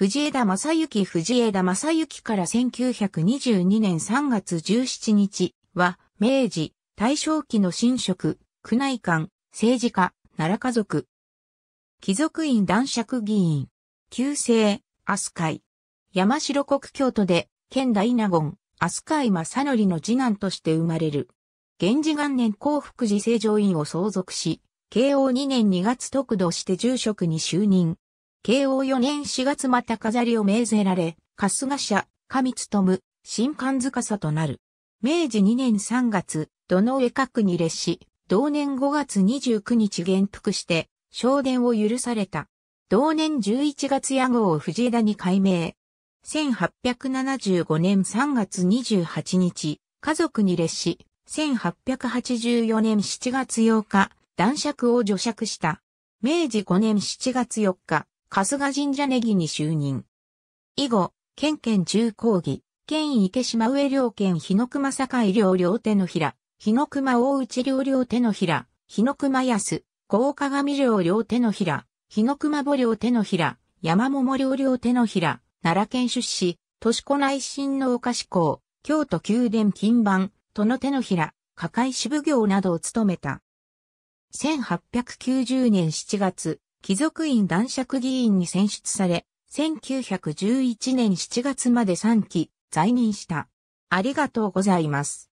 藤枝正幸藤枝正幸から1922年3月17日は、明治、大正期の新職、宮内官、政治家、奈良家族。貴族院男爵議員。旧姓、アスカイ。山城国京都で、県大納言、アスカイ正則の次男として生まれる。源氏元年幸福寺正常院を相続し、慶応2年2月特度して住職に就任。慶応4年4月また飾りを命ぜられ、春日社、上務、新官さとなる。明治2年3月、土の絵閣に列し、同年5月29日元服して、昇殿を許された。同年11月屋号を藤枝に改名。1875年3月28日、家族に列し、1884年7月8日、男爵を除爵した。明治5年7月4日、春日神社ネギに就任。以後、県県中講議、県池島上両県日の熊境両両手のひら、日の熊大内両両手のひら、日の熊安、高鏡両両手のひら、日の熊母両手のひら、山桃両両手のひら、奈良県出身、都市湖内新の菓志向、京都宮殿金版、都の手のひら、加海支部業などを務めた。1890年7月、貴族院男爵議員に選出され、1911年7月まで3期在任した。ありがとうございます。